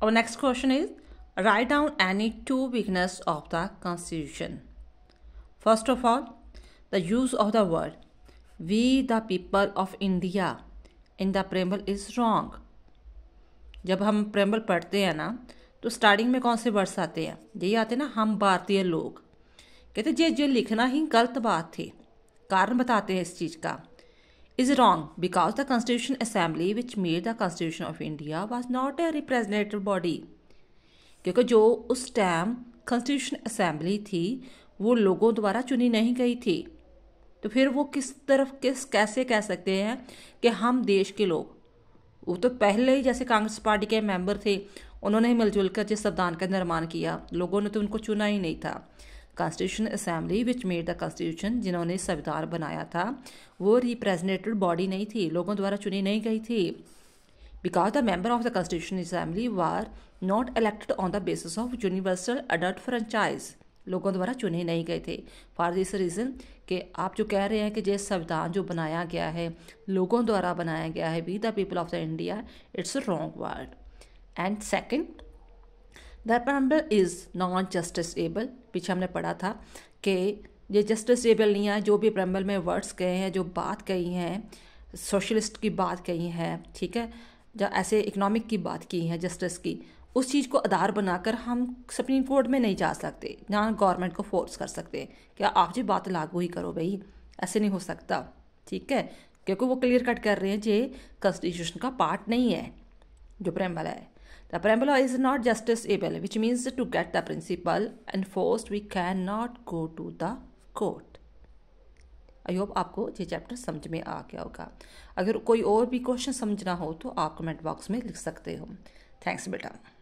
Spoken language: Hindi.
Our next question is write down any two weakness of the constitution. First of all, the use of the word we the people of India in the preamble is wrong. जब हम प्रेम्बल पढ़ते हैं ना तो स्टार्टिंग में कौन से वर्ड्स आते हैं यही आते हैं ना हम भारतीय लोग कहते ये ये लिखना ही गलत बात थी कारण बताते हैं इस चीज़ का is wrong because the Constitution Assembly which made the Constitution of India was not a representative body क्योंकि जो उस टाइम कॉन्स्टिट्यूशन असेंबली थी वो लोगों द्वारा चुनी नहीं गई थी तो फिर वो किस तरफ किस कैसे कह सकते हैं कि हम देश के लोग वो तो पहले ही जैसे कांग्रेस पार्टी के मेंबर थे उन्होंने ही मिलजुल कर जिस संविधान का निर्माण किया लोगों ने तो उनको चुना ही नहीं था constitution assembly which made the constitution जिन्होंने संविधान बनाया था वो रिप्रेजेंटेटिव बॉडी नहीं थी लोगों द्वारा चुनी नहीं गई थी because the member of the constitution assembly were not elected on the basis of universal adult franchise लोगों द्वारा चुने नहीं गए थे फॉर दिस रीज़न कि आप जो कह रहे हैं कि ये संविधान जो बनाया गया है लोगों द्वारा बनाया गया है we the people of the India it's a wrong word and second दर्पण इज़ नॉन एबल पीछे हमने पढ़ा था कि ये एबल नहीं है जो भी प्रम्बल में वर्ड्स गए हैं जो बात कही हैं सोशलिस्ट की बात कही है ठीक है या ऐसे इकनॉमिक की बात की है जस्टिस की उस चीज़ को आधार बनाकर हम सुप्रीम कोर्ट में नहीं जा सकते ना गवर्नमेंट को फोर्स कर सकते क्या आप जी बात लागू ही करो भाई ऐसे नहीं हो सकता ठीक है क्योंकि वो क्लियर कट कर रहे हैं जे कॉन्स्टिट्यूशन का पार्ट नहीं है जो वाला है The preamble is not justiciable, which means to get the principle enforced, we cannot go to the court. I hope आपको ये चैप्टर समझ में आ गया होगा अगर कोई और भी क्वेश्चन समझना हो तो आप कमेंट बॉक्स में लिख सकते हो थैंक्स बेटा